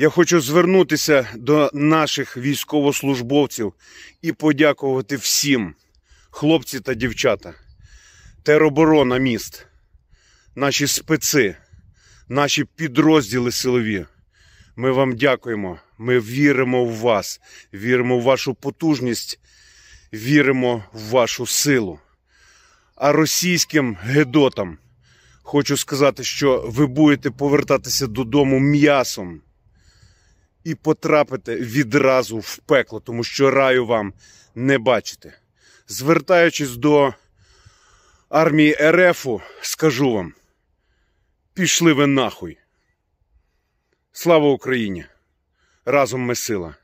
Я хочу звернутися до наших військовослужбовців і подякувати всім, хлопці та дівчата, тероборона міст, наші специ, наші підрозділи силові. Ми вам дякуємо. Ми віримо в вас, віримо в вашу потужність, віримо в вашу силу. А російським гедотам хочу сказати, що ви будете повертатися додому м'ясом і потрапите відразу в пекло, тому що раю вам не бачите. Звертаючись до армії РФ, скажу вам: пішли ви нахуй. Слава Україні! Разом ми сила!